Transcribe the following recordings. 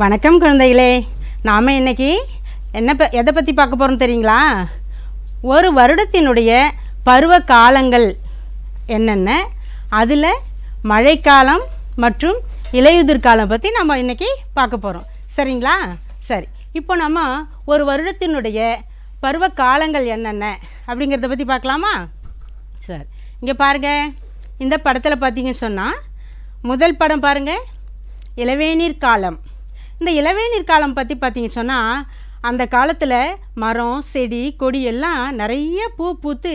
வணக்கம் குழந்தைகளே நாம் இன்றைக்கி என்ன ப எதை பற்றி பார்க்க போகிறோம் தெரியுங்களா ஒரு வருடத்தினுடைய பருவ காலங்கள் என்னென்ன அதில் மழைக்காலம் மற்றும் இலையுதிர் காலம் பற்றி நம்ம இன்றைக்கி பார்க்க போகிறோம் சரிங்களா சரி இப்போ நம்ம ஒரு வருடத்தினுடைய பருவ காலங்கள் என்னென்ன அப்படிங்கிறத பற்றி பார்க்கலாமா சரி இங்கே பாருங்கள் இந்த படத்தில் பார்த்தீங்கன்னு சொன்னால் முதல் படம் பாருங்கள் இளவேநீர் காலம் இந்த இளவேநீர் காலம் பற்றி பார்த்திங்க சொன்னால் அந்த காலத்தில் மரம் செடி கொடி எல்லாம் நிறைய பூ பூத்து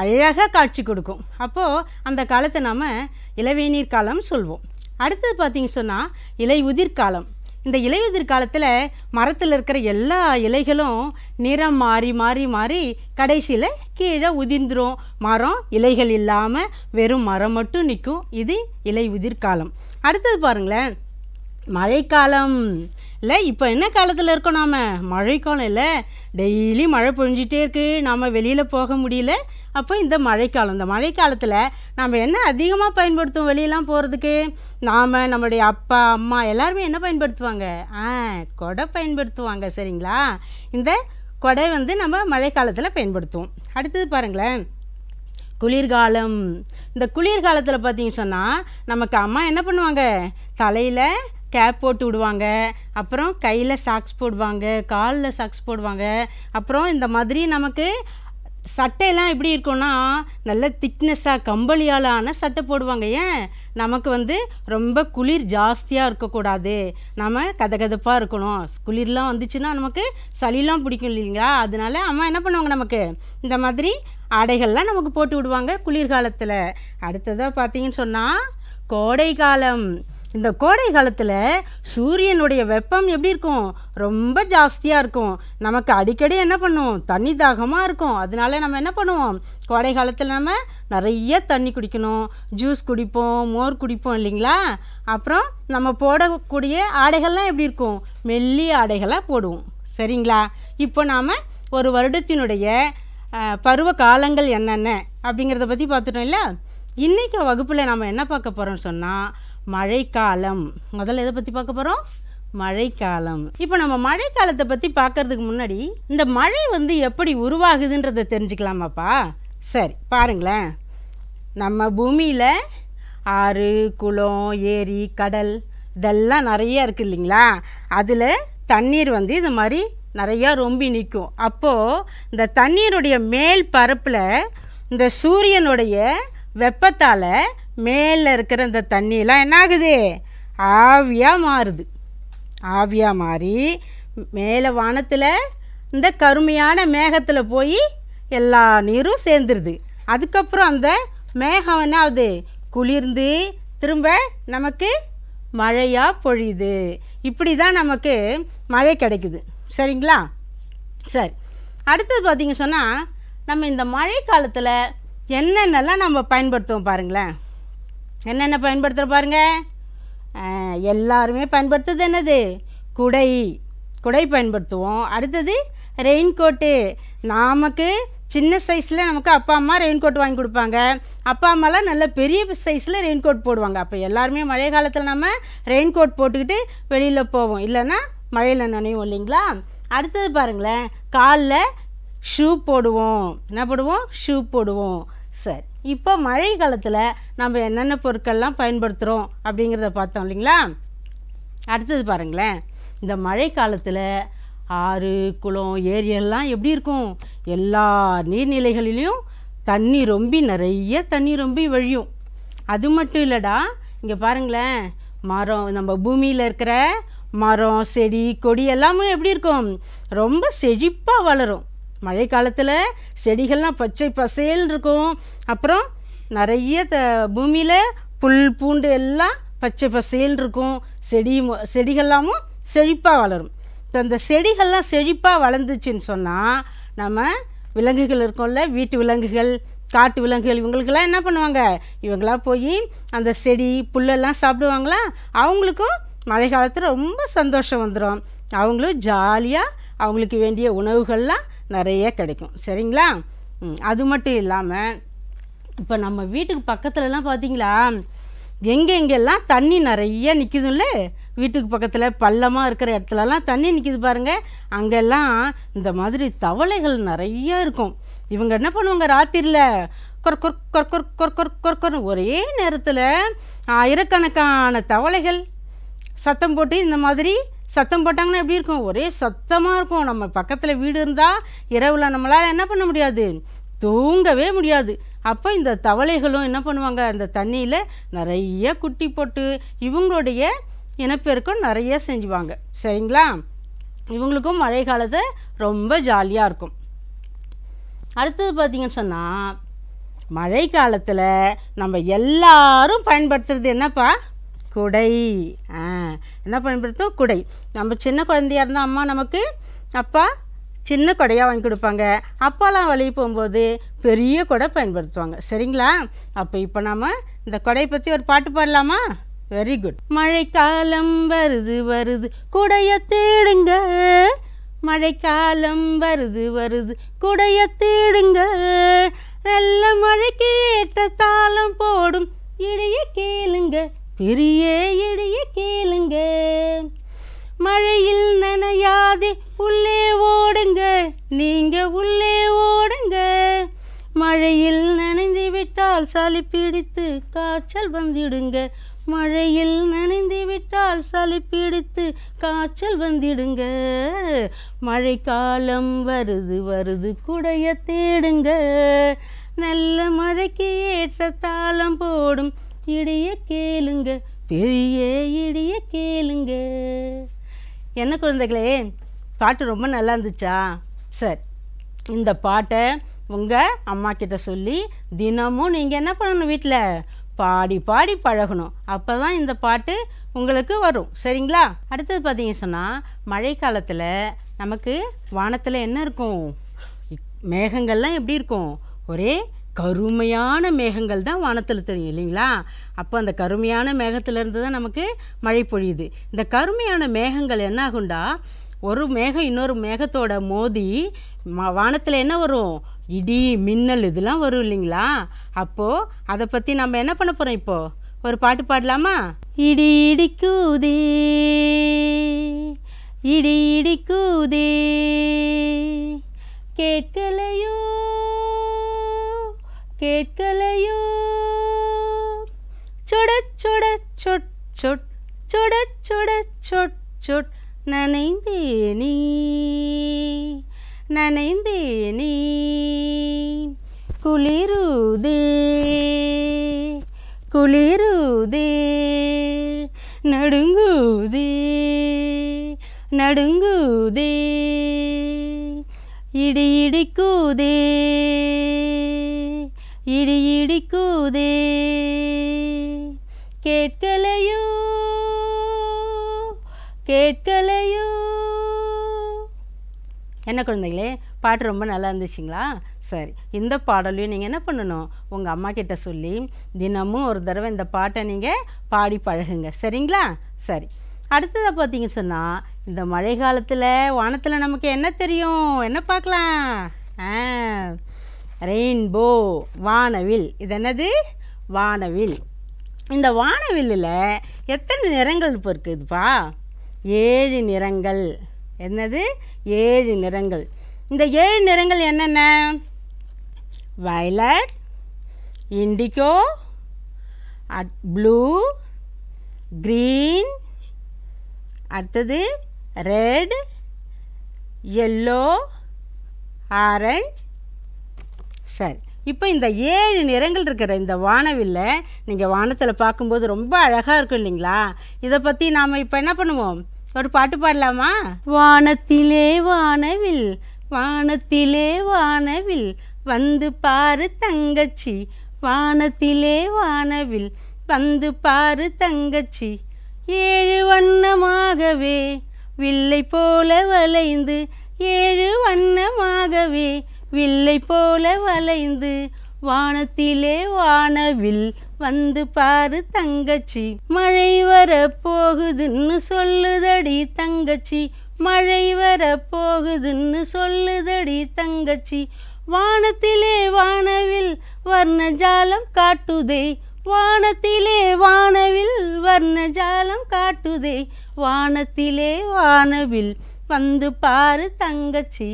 அழகாக காட்சி கொடுக்கும் அப்போது அந்த காலத்தை நாம் இளவேநீர் காலம் சொல்வோம் அடுத்தது பார்த்திங்க சொன்னால் இலை உதிர் காலம் இந்த இலையுதிர் காலத்தில் மரத்தில் இருக்கிற எல்லா இலைகளும் நிறம் மாறி மாறி மாறி கடைசியில் கீழே உதிர்ந்துடும் மரம் இலைகள் இல்லாமல் வெறும் மரம் மட்டும் நிற்கும் இது இலை உதிர்காலம் அடுத்தது பாருங்களேன் மழைக்காலம் இல்லை இப்போ என்ன காலத்தில் இருக்கோம் நாம் மழைக்காலம் இல்லை டெய்லி மழை பொழிஞ்சிட்டே இருக்குது நாம் வெளியில் போக முடியல அப்போ இந்த மழைக்காலம் இந்த மழைக்காலத்தில் நாம் என்ன அதிகமாக பயன்படுத்துவோம் வெளியெல்லாம் போகிறதுக்கு நாம் நம்மளுடைய அப்பா அம்மா எல்லாருமே என்ன பயன்படுத்துவாங்க ஆ கொடை பயன்படுத்துவாங்க சரிங்களா இந்த கொடை வந்து நம்ம மழைக்காலத்தில் பயன்படுத்துவோம் அடுத்தது பாருங்களேன் குளிர்காலம் இந்த குளிர்காலத்தில் பார்த்தீங்க சொன்னால் நமக்கு அம்மா என்ன பண்ணுவாங்க தலையில் கேப் போட்டு விடுவாங்க அப்புறம் கையில் சாக்ஸ் போடுவாங்க காலில் சாக்ஸ் போடுவாங்க அப்புறம் இந்த மாதிரி நமக்கு சட்டையெல்லாம் எப்படி இருக்கும்னா நல்ல திக்னஸ்ஸாக கம்பளியால் ஆன சட்டை போடுவாங்க ஏன் நமக்கு வந்து ரொம்ப குளிர் ஜாஸ்தியாக இருக்கக்கூடாது நம்ம கதகதப்பாக இருக்கணும் குளிர்லாம் வந்துச்சுன்னா நமக்கு சளிலாம் பிடிக்கும் இல்லைங்களா அதனால அம்மா என்ன பண்ணுவாங்க நமக்கு இந்த மாதிரி ஆடைகள்லாம் நமக்கு போட்டு விடுவாங்க குளிர்காலத்தில் அடுத்ததாக பார்த்தீங்கன்னு சொன்னால் கோடை காலம் இந்த கோடை காலத்தில் சூரியனுடைய வெப்பம் எப்படி இருக்கும் ரொம்ப ஜாஸ்தியாக இருக்கும் நமக்கு அடிக்கடி என்ன பண்ணுவோம் தண்ணி தாகமாக இருக்கும் அதனால நம்ம என்ன பண்ணுவோம் கோடை காலத்தில் நம்ம நிறைய தண்ணி குடிக்கணும் ஜூஸ் குடிப்போம் மோர் குடிப்போம் இல்லைங்களா அப்புறம் நம்ம போடக்கூடிய ஆடைகள்லாம் எப்படி இருக்கும் மெல்லிய ஆடைகளாக போடுவோம் சரிங்களா இப்போ நாம் ஒரு வருடத்தினுடைய பருவ காலங்கள் என்னென்ன அப்படிங்கிறத பற்றி பார்த்துட்டோம் இல்லை இன்றைக்கி வகுப்பில் நம்ம என்ன பார்க்க போகிறோம்னு சொன்னால் மழைக்காலம் முதல்ல எதை பற்றி பார்க்க போகிறோம் மழைக்காலம் இப்போ நம்ம மழைக்காலத்தை பற்றி பார்க்கறதுக்கு முன்னாடி இந்த மழை வந்து எப்படி உருவாகுதுன்றதை தெரிஞ்சுக்கலாமாப்பா சரி பாருங்களேன் நம்ம பூமியில் ஆறு குளம் ஏரி கடல் இதெல்லாம் நிறையா இருக்குது இல்லைங்களா அதில் தண்ணீர் வந்து இது மாதிரி நிறையா ரொம்பி நிற்கும் அப்போது இந்த தண்ணீருடைய மேல் பரப்பில் இந்த சூரியனுடைய வெப்பத்தால் மேலே இருக்கிற இந்த தண்ணியெலாம் என்ன ஆகுது ஆவியாக மாறுது ஆவியாக மாறி மேலே வானத்தில் இந்த கருமையான மேகத்தில் போய் எல்லா நீரும் சேர்ந்துருது அதுக்கப்புறம் அந்த மேகம் என்ன ஆகுது குளிர்ந்து திரும்ப நமக்கு மழையாக பொழியுது இப்படி தான் நமக்கு மழை கிடைக்குது சரிங்களா சரி அடுத்தது பார்த்திங்க சொன்னால் நம்ம இந்த மழை காலத்தில் என்னென்னலாம் நம்ம பயன்படுத்துவோம் பாருங்களேன் என்னென்ன பயன்படுத்துகிற பாருங்க எல்லாருமே பயன்படுத்துறது என்னது குடை குடை பயன்படுத்துவோம் அடுத்தது ரெயின் கோட்டு நமக்கு சின்ன சைஸில் நமக்கு அப்பா அம்மா ரெயின் கோட் வாங்கி கொடுப்பாங்க அப்பா அம்மாலாம் நல்ல பெரிய சைஸில் ரெயின் கோட் போடுவாங்க அப்போ எல்லாருமே மழை காலத்தில் நம்ம ரெயின் கோட் போட்டுக்கிட்டு வெளியில் போவோம் இல்லைன்னா மழையில் நனையும் இல்லைங்களா அடுத்தது பாருங்களேன் காலில் ஷூ போடுவோம் என்ன போடுவோம் ஷூ போடுவோம் சரி இப்போ மழை காலத்தில் நம்ம என்னென்ன பொருட்கள்லாம் பயன்படுத்துகிறோம் அப்படிங்கிறத பார்த்தோம் இல்லைங்களா அடுத்தது பாருங்களேன் இந்த மழை காலத்தில் ஆறு குளம் ஏரியெல்லாம் எப்படி இருக்கும் எல்லா நீர்நிலைகளிலையும் தண்ணி ரொம்ப நிறைய தண்ணி ரொம்ப வழியும் அது மட்டும் இல்லைடா இங்கே பாருங்களேன் மரம் நம்ம பூமியில் இருக்கிற மரம் செடி கொடி எல்லாமே எப்படி இருக்கும் ரொம்ப செழிப்பாக வளரும் மழை காலத்தில் செடிகள்லாம் பச்சை பசேல்னு இருக்கும் அப்புறம் நிறைய த பூமியில் புல் பூண்டு எல்லாம் பச்சை பசேல்னு இருக்கும் செடி செடிகள்லாமும் செழிப்பாக வளரும் இப்போ அந்த செடிகள்லாம் செழிப்பாக வளர்ந்துச்சின்னு சொன்னால் நம்ம விலங்குகள் இருக்கோம்ல வீட்டு விலங்குகள் காட்டு விலங்குகள் இவங்களுக்கெல்லாம் என்ன பண்ணுவாங்க இவங்களாம் போய் அந்த செடி புல்லெல்லாம் சாப்பிடுவாங்களா அவங்களுக்கும் மழை காலத்தில் ரொம்ப சந்தோஷம் வந்துடும் அவங்களும் ஜாலியாக அவங்களுக்கு வேண்டிய உணவுகள்லாம் நிறைய கிடைக்கும் சரிங்களா அது மட்டும் இல்லாமல் இப்போ நம்ம வீட்டுக்கு பக்கத்துலலாம் பார்த்தீங்களா எங்கெங்கெல்லாம் தண்ணி நிறைய நிற்கிதுல்ல வீட்டுக்கு பக்கத்தில் பள்ளமாக இருக்கிற இடத்துலலாம் தண்ணி நிற்கிது பாருங்கள் அங்கெல்லாம் இந்த மாதிரி தவளைகள் நிறையா இருக்கும் இவங்க என்ன பண்ணுவாங்க ராத்திரியில் கொர் கொர் கொர் கொர் கொர் கொர் கொர் கொர் ஒரே நேரத்தில் ஆயிரக்கணக்கான தவளைகள் சத்தம் போட்டு இந்த மாதிரி சத்தம் போட்டாங்கன்னா எப்படி இருக்கும் ஒரே சத்தமாக இருக்கும் நம்ம பக்கத்தில் வீடு இருந்தால் இரவில் நம்மளால் என்ன பண்ண முடியாது தூங்கவே முடியாது அப்போ இந்த தவளைகளும் என்ன பண்ணுவாங்க அந்த தண்ணியில் நிறைய குட்டி போட்டு இவங்களுடைய இனப்பெருக்கம் நிறைய செஞ்சுவாங்க சரிங்களா இவங்களுக்கும் மழை காலத்தை ரொம்ப ஜாலியாக இருக்கும் அடுத்தது பார்த்திங்கன்னு சொன்னால் மழை காலத்தில் நம்ம எல்லாரும் பயன்படுத்துறது என்னப்பா குடை ஆ என்ன பயன்படுத்தும் குடை நம்ம சின்ன குழந்தையாக இருந்தால் அம்மா நமக்கு அப்பா சின்ன கொடையாக வாங்கி கொடுப்பாங்க அப்பாலாம் வழி போகும்போது பெரிய கொடை பயன்படுத்துவாங்க சரிங்களா அப்போ இப்போ நாம் இந்த கொடையை பற்றி ஒரு பாட்டு பாடலாமா வெரி குட் மழைக்காலம் வருது வருது குடைய தேடுங்க மழைக்காலம் வருது வருது குடைய தேடுங்க நல்ல மழைக்கு ஏற்ற தாளம் போடும் இடையே கேளுங்க பெரிய இடைய கேளுங்க மழையில் நனையாதே உள்ளே ஓடுங்க நீங்க உள்ளே ஓடுங்க மழையில் நனைந்து விட்டால் சளி பிடித்து காய்ச்சல் வந்துடுங்க மழையில் நனைந்து விட்டால் சளி பிடித்து காய்ச்சல் வந்துடுங்க மழைக்காலம் வருது வருது குடைய தேடுங்க நல்ல மழைக்கு ஏற்ற தாளம் போடும் இடிய கேளுங்க பெரிய இடிய கேளுங்க என்ன குழந்தைகளே பாட்டு ரொம்ப நல்லா இருந்துச்சா சரி இந்த பாட்டை உங்கள் அம்மா கிட்ட சொல்லி தினமும் நீங்கள் என்ன பண்ணணும் வீட்டில் பாடி பாடி பழகணும் அப்போ தான் இந்த பாட்டு உங்களுக்கு வரும் சரிங்களா அடுத்தது பார்த்தீங்க சொன்னால் மழைக்காலத்தில் நமக்கு வானத்தில் என்ன இருக்கும் மேகங்கள்லாம் எப்படி இருக்கும் ஒரே கருமையான மேகங்கள் தான் வானத்தில் தெரியும் இல்லைங்களா அப்போ அந்த கருமையான மேகத்திலேருந்து தான் நமக்கு மழை பொழியுது இந்த கருமையான மேகங்கள் என்ன ஆகுண்டா ஒரு மேகம் இன்னொரு மேகத்தோட மோதி வானத்தில் என்ன வரும் இடி மின்னல் இதெல்லாம் வரும் இல்லைங்களா அப்போது அதை பற்றி நம்ம என்ன பண்ண போகிறோம் இப்போது ஒரு பாட்டு பாடலாமா இடி இடிக்குதே இடி இடிக்குதே கேட்கலையோ கேட்கலையோ சுட சுட சொட் சொட் சுட சுட சொட் சொட் நனைந்தேனி நனைந்தேனி குளிரூதே குளிரூதே நடுங்குதே நடுங்குதே இடி இடிக்குதே இடி இடி கூதே கேட்கலையோ கேட்கலையோ என்ன குழந்தைங்களே பாட்டு ரொம்ப நல்லா இருந்துச்சுங்களா சரி இந்த பாடலையும் நீங்கள் என்ன பண்ணணும் உங்கள் அம்மா கிட்ட சொல்லி தினமும் ஒரு தடவை இந்த பாட்டை நீங்கள் பாடி பழகுங்க சரிங்களா சரி அடுத்ததை பார்த்தீங்க சொன்னால் இந்த மழை காலத்தில் வானத்தில் நமக்கு என்ன தெரியும் என்ன பார்க்கலாம் ஆ ரெயின்போ வானவில் இது என்னது வானவில் இந்த வானவில்லில் எத்தனை நிறங்கள் இப்போ இருக்குதுப்பா ஏழு நிறங்கள் என்னது ஏழு நிறங்கள் இந்த ஏழு நிறங்கள் என்னென்ன violet indigo and blue green அடுத்தது ரெட் எல்லோ ஆரஞ்ச் சரி இப்போ இந்த ஏழு நிறங்கள் இருக்கிற இந்த வானவில்ல நீங்கள் வானத்தில் பார்க்கும்போது ரொம்ப அழகாக இருக்கும் இல்லைங்களா இதை பற்றி நாம் இப்போ என்ன பண்ணுவோம் ஒரு பாட்டு பாடலாமா வானத்திலே வானவில் வானத்திலே வானவில் வந்து பாரு தங்கச்சி வானத்திலே வானவில் வந்து பாரு தங்கச்சி ஏழு வண்ணமாகவே வில்லை போல வளைந்து ஏழு வண்ணமாகவே வில்லை போல வளைந்து வானத்திலே வானவில் வந்து பாரு தங்கச்சி மழை வர போகுதுன்னு சொல்லுதடி தங்கச்சி மழை வர போகுதுன்னு சொல்லுதடி தங்கச்சி வானத்திலே வானவில் வர்ணஜாலம் காட்டுதே வானத்திலே வானவில் வர்ணஜாலம் காட்டுதே வானத்திலே வானவில் வந்து பாரு தங்கச்சி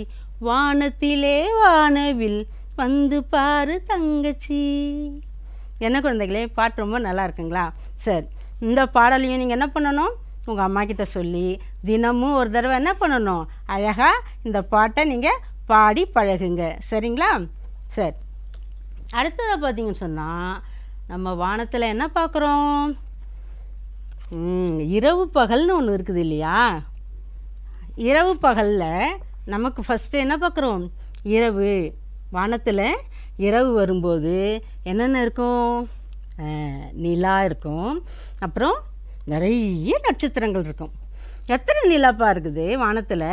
வானத்திலே வானவில் வந்து பாரு தங்கச்சி என்ன குழந்தைகளே பாட்டு ரொம்ப நல்லா இருக்குங்களா சரி இந்த பாடலையும் நீங்கள் என்ன பண்ணணும் உங்கள் அம்மாக்கிட்ட சொல்லி தினமும் ஒரு தடவை என்ன பண்ணணும் அழகாக இந்த பாட்டை நீங்கள் பாடி பழகுங்க சரிங்களா சரி அடுத்ததை பார்த்தீங்கன்னு சொன்னால் நம்ம வானத்தில் என்ன பார்க்குறோம் இரவு பகல்னு ஒன்று இருக்குது இல்லையா இரவு பகலில் நமக்கு ஃபஸ்ட்டு என்ன பார்க்குறோம் இரவு வானத்தில் இரவு வரும்போது என்னென்ன இருக்கும் நிலா இருக்கும் அப்புறம் நிறைய நட்சத்திரங்கள் இருக்கும் எத்தனை நிலாப்பா இருக்குது வானத்தில்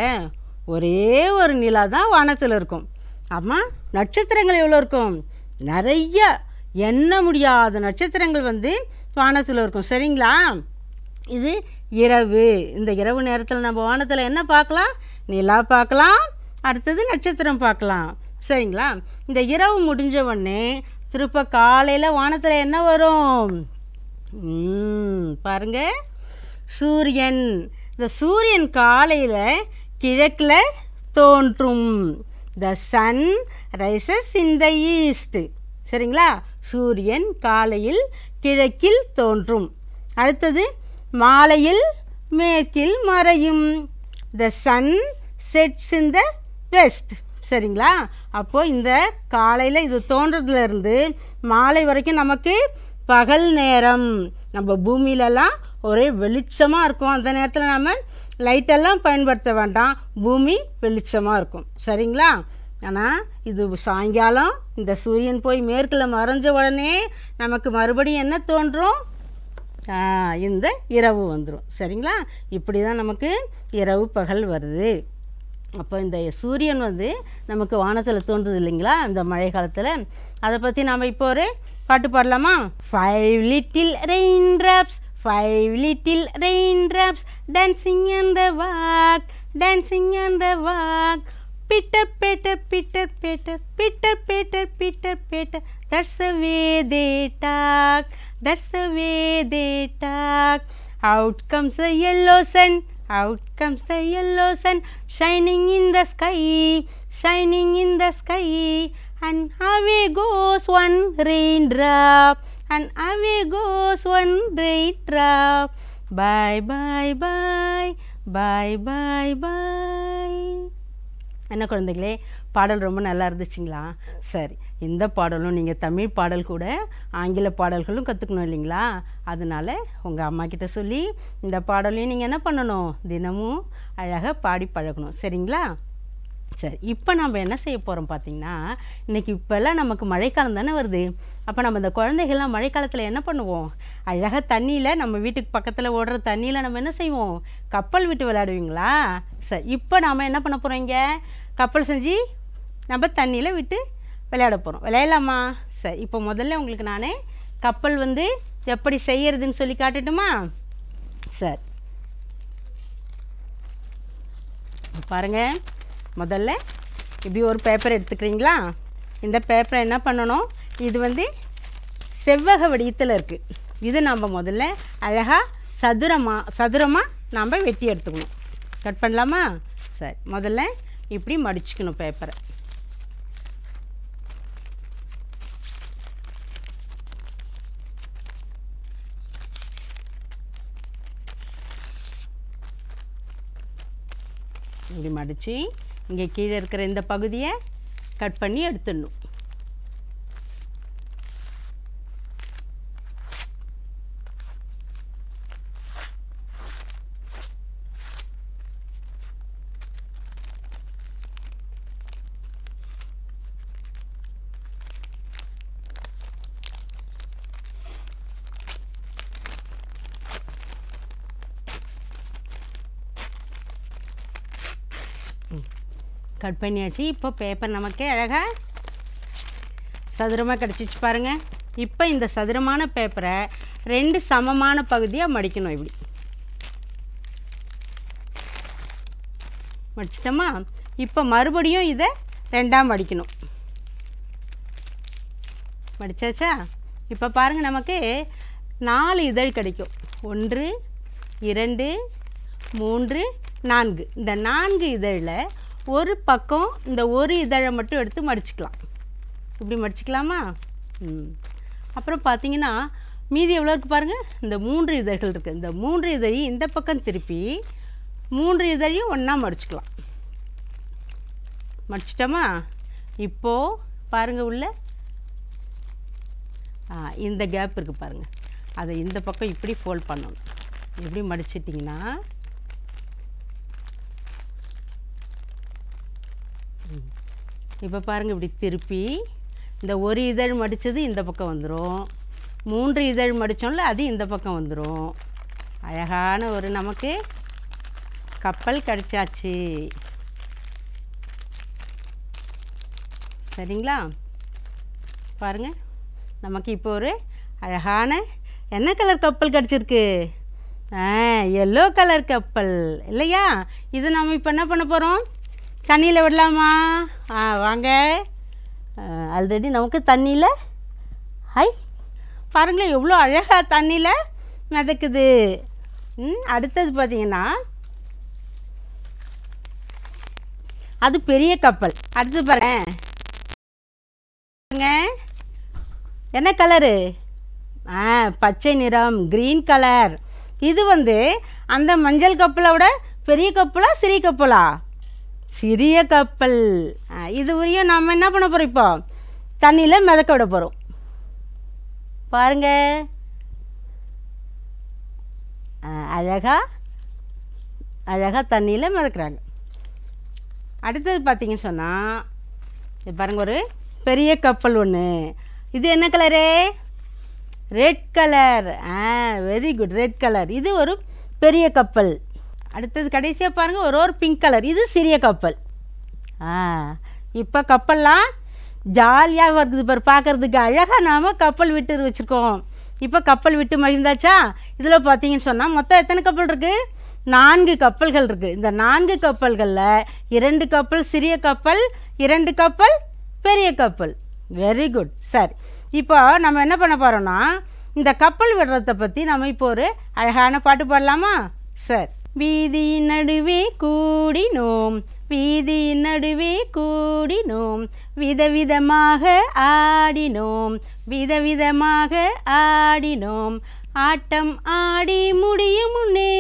ஒரே ஒரு நிலா தான் வானத்தில் இருக்கும் ஆமாம் நட்சத்திரங்கள் எவ்வளோ இருக்கும் நிறைய எண்ண முடியாத நட்சத்திரங்கள் வந்து வானத்தில் இருக்கும் சரிங்களா இது இரவு இந்த இரவு நேரத்தில் நம்ம வானத்தில் என்ன பார்க்கலாம் நிலா பார்க்கலாம் அடுத்தது நட்சத்திரம் பார்க்கலாம் சரிங்களா இந்த இரவு முடிஞ்ச உடனே திருப்ப காலையில் வானத்தில் என்ன வரும் பாருங்க சூரியன் இந்த சூரியன் காலையில் கிழக்கில் தோன்றும் the sun rises in the east சரிங்களா சூரியன் காலையில் கிழக்கில் தோன்றும் அடுத்தது மாலையில் மேற்கில் மறையும் the sun sets in the west சரிங்களா அப்போது இந்த காலையில் இது தோன்றதுலேருந்து மாலை வரைக்கும் நமக்கு பகல் நேரம் நம்ம பூமியிலலாம் ஒரே வெளிச்சமாக இருக்கும் அந்த நேரத்தில் நம்ம லைட்டெல்லாம் பயன்படுத்த வேண்டாம் பூமி வெளிச்சமாக இருக்கும் சரிங்களா ஆனால் இது சாயங்காலம் இந்த சூரியன் போய் மேற்கில் மறைஞ்ச உடனே நமக்கு மறுபடியும் என்ன தோன்றும் இந்த இரவு வந்துடும் சரிங்களா இப்படி தான் நமக்கு இரவு பகல் வருது அப்போ இந்த சூரியன் வந்து நமக்கு வானத்தில் தோன்றுது இல்லைங்களா இந்த மழை காலத்தில் அதை பற்றி நாம் இப்போ ஒரு பாட்டு பாடலாமா five little rain drops five little rain drops dancing and the walk dancing and the walk pitter patter pitter patter pitter patter pitter patter that's the way they talk That's the way they talk. Out comes the yellow sun, out comes the yellow sun, shining in the sky, shining in the sky. And away goes one raindrop, and away goes one raindrop. Bye, bye, bye, bye, bye, bye. என்ன குழந்தைகளே பாடல் ரொம்ப நல்லா இருந்துச்சுங்களா சரி எந்த பாடலும் நீங்கள் தமிழ் பாடல் கூட ஆங்கில பாடல்களும் கற்றுக்கணும் இல்லைங்களா அதனால் உங்கள் அம்மா கிட்ட சொல்லி இந்த பாடலையும் நீங்கள் என்ன பண்ணணும் தினமும் அழகாக பாடி பழகணும் சரிங்களா சரி இப்போ நம்ம என்ன செய்ய போகிறோம் பார்த்திங்கன்னா இன்றைக்கி இப்போல்லாம் நமக்கு மழைக்காலம் தானே வருது அப்போ நம்ம இந்த குழந்தைகள்லாம் மழைக்காலத்தில் என்ன பண்ணுவோம் அழகாக தண்ணியில் நம்ம வீட்டுக்கு பக்கத்தில் ஓடுற தண்ணியில் நம்ம என்ன செய்வோம் கப்பல் விட்டு விளையாடுவீங்களா சரி இப்போ நாம் என்ன பண்ண போகிறோம் இங்கே கப்பல் செஞ்சு நம்ம தண்ணியில் விட்டு விளையாட போகிறோம் விளையாடலாமா சரி இப்போ முதல்ல உங்களுக்கு நான் கப்பல் வந்து எப்படி செய்யறதுன்னு சொல்லி காட்டட்டுமா சரி பாருங்கள் முதல்ல இப்படி ஒரு பேப்பர் எடுத்துக்கிறீங்களா இந்த பேப்பரை என்ன பண்ணணும் இது வந்து செவ்வக வடிவத்தில் இருக்குது இது நம்ம முதல்ல அழகாக சதுரமாக சதுரமாக நாம் வெட்டி எடுத்துக்கணும் கட் பண்ணலாமா சரி முதல்ல இப்படி மடிச்சுக்கணும் பேப்பரை மடித்து இங்கே கீழே இருக்கிற இந்த பகுதியை கட் பண்ணி எடுத்துடணும் கட் பண்ணியாச்சு இப்போ பேப்பர் நமக்கே அழகாக சதுரமாக கிடச்சிச்சு பாருங்கள் இப்போ இந்த சதுரமான பேப்பரை ரெண்டு சமமான பகுதியாக மடிக்கணும் இப்படி மடிச்சிட்டோமா இப்போ மறுபடியும் இதை ரெண்டாம் மடிக்கணும் மடித்தாச்சா இப்போ பாருங்கள் நமக்கு நாலு இதழ் கிடைக்கும் ஒன்று இரண்டு மூன்று நான்கு இந்த நான்கு இதழில் ஒரு பக்கம் இந்த ஒரு இதழை மட்டும் எடுத்து மடிச்சுக்கலாம் இப்படி மடிச்சுக்கலாமா அப்புறம் பார்த்தீங்கன்னா மீதி எவ்வளோ இருக்குது பாருங்கள் இந்த மூன்று இதழ்கள் இருக்குது இந்த மூன்று இதழையும் இந்த பக்கம் திருப்பி மூன்று இதழையும் ஒன்றா மடிச்சுக்கலாம் மடிச்சிட்டோமா இப்போது பாருங்கள் உள்ள இந்த கேப் இருக்குது பாருங்கள் அதை இந்த பக்கம் இப்படி ஃபோல்ட் பண்ணணும் எப்படி மடிச்சிட்டிங்கன்னா இப்போ பாருங்கள் இப்படி திருப்பி இந்த ஒரு இதழ் மடித்தது இந்த பக்கம் வந்துடும் மூன்று இதழ் மடித்தோம்ல அது இந்த பக்கம் வந்துடும் அழகான ஒரு நமக்கு கப்பல் கிடச்சாச்சு சரிங்களா பாருங்கள் நமக்கு இப்போ ஒரு அழகான என்ன கலர் கப்பல் கிடச்சிருக்கு ஆ எல்லோ கலர் கப்பல் இல்லையா இது நம்ம இப்போ என்ன பண்ண போகிறோம் தண்ணியில் விடலாமா ஆ வாங்க ஆல்ரெடி நமக்கு தண்ணியில் ஹை பாருங்களேன் எவ்வளோ அழகாக தண்ணியில் மிதக்குது ம் அடுத்தது பார்த்தீங்கன்னா அது பெரிய கப்பல் அடுத்து பாருங்க என்ன கலரு ஆ பச்சை நிறம் க்ரீன் கலர் இது வந்து அந்த மஞ்சள் கப்பலை விட பெரிய கப்பலா சிறிய கப்பலா சிறிய கப்பல் இது வரையும் நம்ம என்ன பண்ண போகிறோம் இப்போ தண்ணியில் மிதக்க விட போகிறோம் பாருங்கள் அழகாக அழகாக தண்ணியில் மிதக்கிறாங்க அடுத்தது பார்த்திங்கன்னு சொன்னால் இது பாருங்கள் ஒரு பெரிய கப்பல் ஒன்று இது என்ன கலரு ரெட் கலர் ஆ வெரி குட் ரெட் கலர் இது ஒரு பெரிய கப்பல் அடுத்தது கடைசியாக பாருங்கள் ஒரு ஒரு பிங்க் கலர் இது சிறிய கப்பல் ஆ இப்போ கப்பல்லாம் ஜாலியாக வருது பார் பார்க்குறதுக்கு அழகாக நாம் கப்பல் விட்டு வச்சுருக்கோம் இப்போ கப்பல் விட்டு மகிழ்ந்தாச்சா இதில் பார்த்தீங்கன்னு சொன்னால் மொத்தம் எத்தனை கப்பல் இருக்குது நான்கு கப்பல்கள் இருக்குது இந்த நான்கு கப்பல்களில் இரண்டு கப்பல் சிறிய கப்பல் இரண்டு கப்பல் பெரிய கப்பல் வெரி குட் சரி இப்போ நம்ம என்ன பண்ண போகிறோம்னா இந்த கப்பல் விடுறத பற்றி நம்ம இப்போ ஒரு அழகான பாட்டு பாடலாமா சரி வீதி நடுவே கூடினோம் வீதி நடுவே கூடினோம் விதவிதமாக ஆடினோம் விதவிதமாக ஆடினோம் ஆட்டம் ஆடி முடியும் முன்னே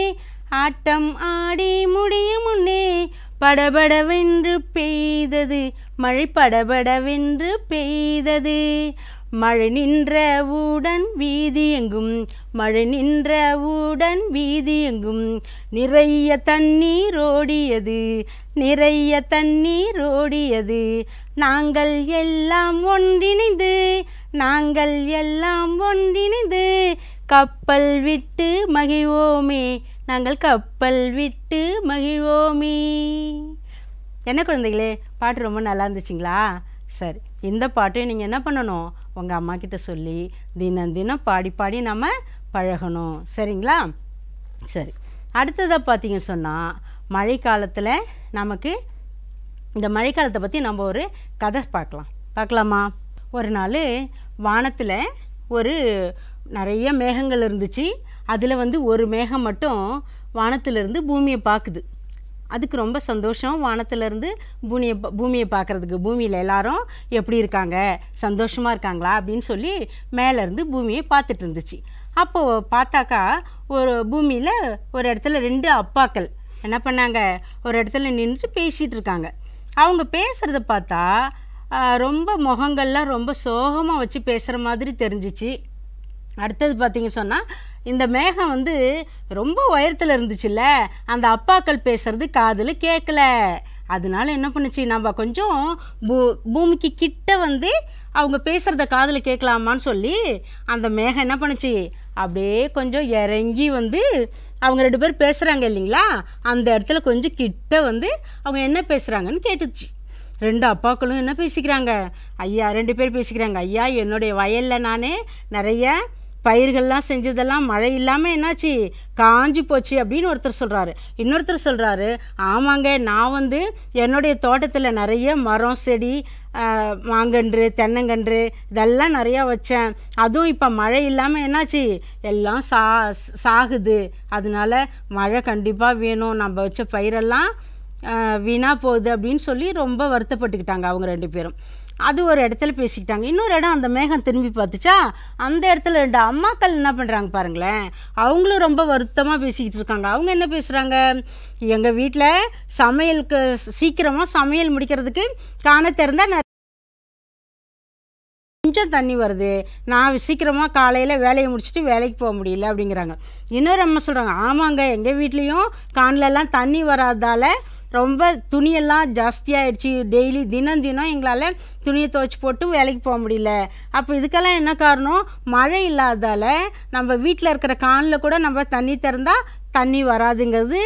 ஆட்டம் ஆடி முடியும் முன்னே படபடவென்று பெய்தது மழை படபடவென்று பெய்தது மழை நின்றவுடன் வீதி எங்கும் மழை நின்றவுடன் வீதி எங்கும் நிறைய தண்ணீர் ஓடியது நிறைய தண்ணீர் ஓடியது நாங்கள் எல்லாம் ஒன்றிணைந்து நாங்கள் எல்லாம் ஒன்றிணைந்து கப்பல் விட்டு மகிழ்வோமே நாங்கள் கப்பல் விட்டு மகிழ்வோமே என்ன குழந்தைகளே பாட்டு ரொம்ப நல்லா இருந்துச்சுங்களா சரி இந்த பாட்டையும் நீங்கள் என்ன பண்ணணும் உங்கள் அம்மாக்கிட்ட சொல்லி தினம் தினம் பாடி பாடி நம்ம பழகணும் சரிங்களா சரி அடுத்ததாக பார்த்தீங்கன்னு சொன்னால் மழைக்காலத்தில் நமக்கு இந்த மழைக்காலத்தை பற்றி நம்ம ஒரு கதை பார்க்கலாம் பார்க்கலாமா ஒரு நாள் வானத்தில் ஒரு நிறைய மேகங்கள் இருந்துச்சு அதில் வந்து ஒரு மேகம் மட்டும் வானத்திலிருந்து பூமியை பார்க்குது அதுக்கு ரொம்ப சந்தோஷம் வானத்திலேருந்து பூமியை பூமியை பார்க்குறதுக்கு பூமியில் எல்லாரும் எப்படி இருக்காங்க சந்தோஷமாக இருக்காங்களா அப்படின்னு சொல்லி மேலேருந்து பூமியை பார்த்துட்டு இருந்துச்சு அப்போது பார்த்தாக்கா ஒரு பூமியில் ஒரு இடத்துல ரெண்டு அப்பாக்கள் என்ன பண்ணாங்க ஒரு இடத்துல நின்று பேசிகிட்டு இருக்காங்க அவங்க பேசுகிறத பார்த்தா ரொம்ப முகங்கள்லாம் ரொம்ப சோகமாக வச்சு பேசுகிற மாதிரி தெரிஞ்சிச்சு அடுத்தது பார்த்திங்க சொன்னால் இந்த மேகம் வந்து ரொம்ப உயரத்தில் இருந்துச்சுல்ல அந்த அப்பாக்கள் பேசுறது காதில் கேட்கல அதனால என்ன பண்ணுச்சு நம்ம கொஞ்சம் பூ பூமிக்கு கிட்ட வந்து அவங்க பேசுகிறத காதில் கேட்கலாமான்னு சொல்லி அந்த மேகம் என்ன பண்ணுச்சு அப்படியே கொஞ்சம் இறங்கி வந்து அவங்க ரெண்டு பேர் பேசுகிறாங்க இல்லைங்களா அந்த இடத்துல கொஞ்சம் கிட்ட வந்து அவங்க என்ன பேசுகிறாங்கன்னு கேட்டுச்சு ரெண்டு அப்பாக்களும் என்ன பேசிக்கிறாங்க ஐயா ரெண்டு பேர் பேசிக்கிறாங்க ஐயா என்னுடைய வயலில் நானே நிறைய பயிர்கள்லாம் செஞ்சதெல்லாம் மழை இல்லாமல் என்னாச்சு காஞ்சி போச்சு அப்படின்னு ஒருத்தர் சொல்கிறாரு இன்னொருத்தர் சொல்கிறாரு ஆமாங்க நான் வந்து என்னுடைய தோட்டத்தில் நிறைய மரம் செடி மாங்கன்று தென்னங்கன்று இதெல்லாம் நிறையா வச்சேன் அதுவும் இப்போ மழை இல்லாமல் என்னாச்சு எல்லாம் சா சாகுது அதனால் மழை கண்டிப்பாக வேணும் நம்ம வச்ச பயிரெல்லாம் வீணாக போகுது அப்படின்னு சொல்லி ரொம்ப வருத்தப்பட்டுக்கிட்டாங்க அவங்க ரெண்டு பேரும் அது ஒரு இடத்துல பேசிக்கிட்டாங்க இன்னொரு இடம் அந்த மேகம் திரும்பி பார்த்துச்சா அந்த இடத்துல ரெண்டு அம்மாக்கள் என்ன பண்ணுறாங்க பாருங்களேன் அவங்களும் ரொம்ப வருத்தமாக பேசிக்கிட்டு இருக்காங்க அவங்க என்ன பேசுகிறாங்க எங்கள் வீட்டில் சமையலுக்கு சீக்கிரமாக சமையல் முடிக்கிறதுக்கு காண திறந்தால் கொஞ்சம் தண்ணி வருது நான் சீக்கிரமாக காலையில் வேலையை முடிச்சுட்டு வேலைக்கு போக முடியல அப்படிங்கிறாங்க இன்னொரு அம்மா சொல்கிறாங்க ஆமாங்க எங்கள் வீட்லேயும் கானிலெல்லாம் தண்ணி வராதால ரொம்ப துணியெல்லாம் ஜாஸ்தியாகிடுச்சு டெய்லி தினம் தினம் எங்களால் துணியை துவைச்சி போட்டு வேலைக்கு போக முடியல அப்போ இதுக்கெல்லாம் என்ன காரணம் மழை இல்லாதால் நம்ம வீட்டில் இருக்கிற கானில் கூட நம்ம தண்ணி திறந்தால் தண்ணி வராதுங்கிறது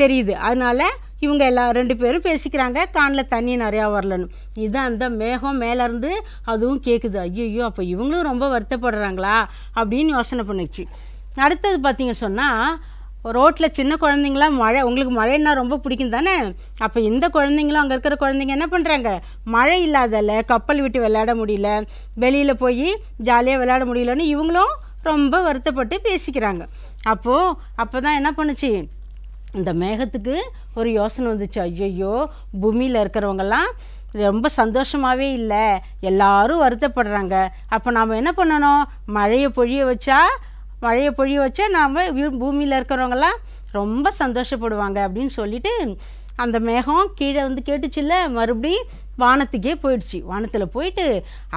தெரியுது அதனால் இவங்க எல்லா ரெண்டு பேரும் பேசிக்கிறாங்க கானில் தண்ணி நிறையா வரலன்னு இதுதான் அந்த மேகம் மேலேருந்து அதுவும் கேட்குது ஐயோ அப்போ இவங்களும் ரொம்ப வருத்தப்படுறாங்களா அப்படின்னு யோசனை பண்ணுச்சு அடுத்தது பார்த்திங்க சொன்னால் ரோட்டில் சின்ன குழந்தைங்களாம் மழை உங்களுக்கு மழைன்னா ரொம்ப பிடிக்கும் தானே அப்போ இந்த குழந்தைங்களும் அங்கே இருக்கிற குழந்தைங்க என்ன பண்ணுறாங்க மழை இல்லாதல கப்பல் விட்டு விளையாட முடியல வெளியில் போய் ஜாலியாக விளையாட முடியலன்னு இவங்களும் ரொம்ப வருத்தப்பட்டு பேசிக்கிறாங்க அப்போது அப்போ தான் என்ன பண்ணுச்சு இந்த மேகத்துக்கு ஒரு யோசனை வந்துச்சு ஐயோ பூமியில் இருக்கிறவங்கெல்லாம் ரொம்ப சந்தோஷமாகவே இல்லை எல்லாரும் வருத்தப்படுறாங்க அப்போ நாம் என்ன பண்ணணும் மழையை பொழிய வச்சா மழையை பொழிய வச்சு நாம் பூமியில் இருக்கிறவங்களாம் ரொம்ப சந்தோஷப்படுவாங்க அப்படின்னு சொல்லிட்டு அந்த மேகம் கீழே வந்து கேட்டுச்சுல்ல மறுபடியும் வானத்துக்கே போயிடுச்சு வானத்தில் போயிட்டு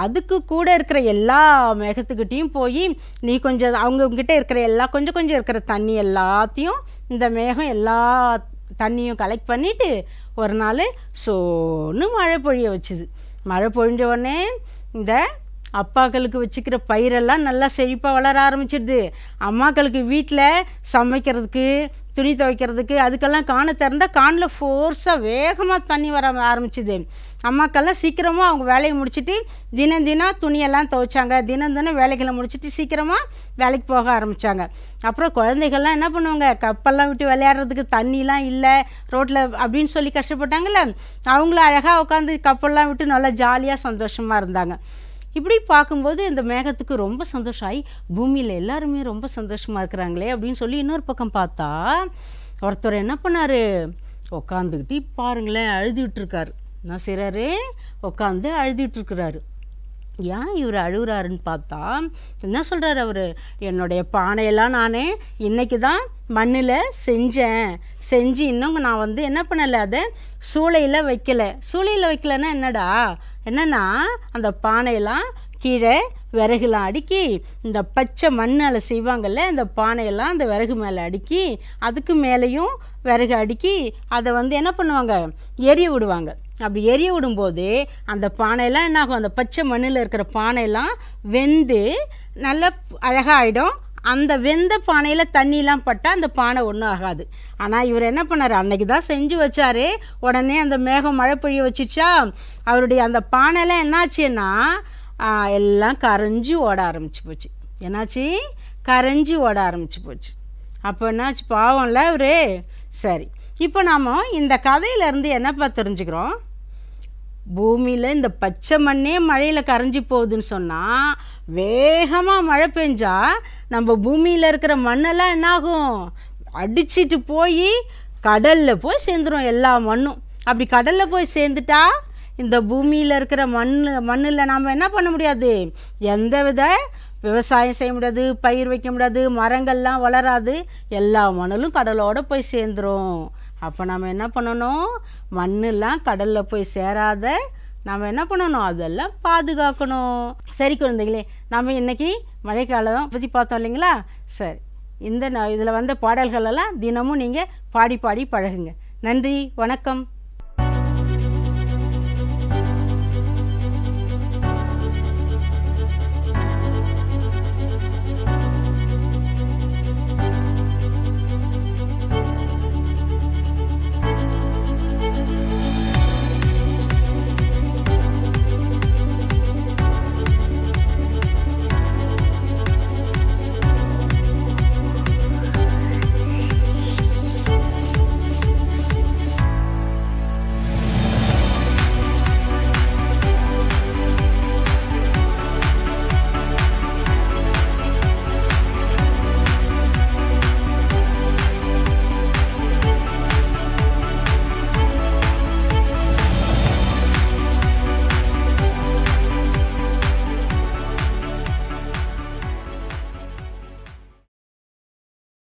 அதுக்கு கூட இருக்கிற எல்லா மேகத்துக்கிட்டேயும் போய் நீ கொஞ்சம் அவங்கக்கிட்ட இருக்கிற எல்லா கொஞ்சம் கொஞ்சம் இருக்கிற தண்ணி எல்லாத்தையும் இந்த மேகம் எல்லா தண்ணியும் கலெக்ட் பண்ணிவிட்டு ஒரு நாள் சோன்னு மழை பொழிய வச்சுது மழை பொழிஞ்ச உடனே இந்த அப்பாக்களுக்கு வச்சுக்கிற பயிரெல்லாம் நல்லா செழிப்பாக வளர ஆரம்பிச்சிடுது அம்மாக்களுக்கு வீட்டில் சமைக்கிறதுக்கு துணி துவைக்கிறதுக்கு அதுக்கெல்லாம் காண திறந்தால் காணில் ஃபோர்ஸாக வேகமாக தண்ணி வர ஆரம்பிச்சிது அம்மாக்கெல்லாம் சீக்கிரமாக அவங்க வேலையை முடிச்சுட்டு தினம் தினம் துணியெல்லாம் துவைச்சாங்க தினம் தினம் வேலைகளை முடிச்சுட்டு சீக்கிரமாக வேலைக்கு போக ஆரம்பித்தாங்க அப்புறம் குழந்தைகள்லாம் என்ன பண்ணுவாங்க கப்பெல்லாம் விட்டு விளையாடுறதுக்கு தண்ணிலாம் இல்லை ரோட்டில் அப்படின்னு சொல்லி கஷ்டப்பட்டாங்கல்ல அவங்களும் அழகாக உட்காந்து கப்பெல்லாம் விட்டு நல்லா ஜாலியாக சந்தோஷமாக இருந்தாங்க இப்படி பார்க்கும்போது இந்த மேகத்துக்கு ரொம்ப சந்தோஷம் ஆகி பூமியில் எல்லாருமே ரொம்ப சந்தோஷமாக இருக்கிறாங்களே அப்படின்னு சொல்லி இன்னொரு பக்கம் பார்த்தா ஒருத்தர் என்ன பண்ணார் உக்காந்துக்கிட்டு பாருங்களேன் அழுதுகிட்ருக்காரு என்ன செய்கிறாரு உக்காந்து அழுதுகிட்ருக்கிறாரு ஏன் இவர் அழுகுறாருன்னு பார்த்தா என்ன சொல்கிறார் அவர் என்னுடைய பானையெல்லாம் நானே இன்றைக்கி தான் மண்ணில் செஞ்சேன் செஞ்சு இன்னும் நான் வந்து என்ன பண்ணலை அதை சூளையில் வைக்கலை சூளையில் வைக்கலைன்னா என்னடா என்னென்னா அந்த பானையெல்லாம் கீழே விறகுலாம் அடுக்கி இந்த பச்சை மண்ணால் செய்வாங்கள்ல அந்த பானையெல்லாம் அந்த விறகு மேலே அடுக்கி அதுக்கு மேலேயும் விறகு அடுக்கி அதை வந்து என்ன பண்ணுவாங்க எரிய விடுவாங்க அப்படி எரிய விடும்போது அந்த பானையெல்லாம் என்னாகும் அந்த பச்சை மண்ணில் இருக்கிற பானையெல்லாம் வெந்து நல்லா அழகாக ஆகிடும் அந்த வெந்த பானையில் தண்ணிலாம் பட்டால் அந்த பானை ஒன்றும் ஆகாது ஆனால் இவர் என்ன பண்ணார் அன்னைக்கு தான் செஞ்சு வச்சார் உடனே அந்த மேகம் மழை பொழிய வச்சுச்சா அவருடைய அந்த பானைலாம் என்னாச்சுன்னா எல்லாம் கரைஞ்சி ஓட ஆரம்பிச்சு போச்சு என்னாச்சு கரைஞ்சி ஓட ஆரம்பிச்சு போச்சு அப்போ என்னாச்சு பாவம்ல அவரு சரி இப்போ நாம் இந்த கதையிலேருந்து என்னப்பா தெரிஞ்சுக்கிறோம் பூமியில் இந்த பச்சை மண்ணே மழையில் கரைஞ்சி போகுதுன்னு சொன்னால் வேகமாக மழை பெஞ்சால் நம்ம பூமியில் இருக்கிற மண்ணெல்லாம் என்னாகும் அடிச்சிட்டு போய் கடலில் போய் சேர்ந்துடும் எல்லா மண்ணும் அப்படி கடலில் போய் சேர்ந்துட்டா இந்த பூமியில் இருக்கிற மண் மண்ணில் நாம் என்ன பண்ண முடியாது எந்த வித விவசாயம் செய்ய முடியாது பயிர் வைக்க முடியாது மரங்கள்லாம் வளராது எல்லா மணலும் கடலோடு போய் சேர்ந்துடும் அப்போ நம்ம என்ன பண்ணணும் மண்ணெல்லாம் கடலில் போய் சேராத நம்ம என்ன பண்ணணும் அதெல்லாம் பாதுகாக்கணும் சரி குழந்தைங்களே நம்ம இன்றைக்கி மழைக்காலம் பற்றி பார்த்தோம் இல்லைங்களா சரி இந்த இதில் வந்த பாடல்களெல்லாம் தினமும் நீங்கள் பாடி பாடி பழகுங்க நன்றி வணக்கம்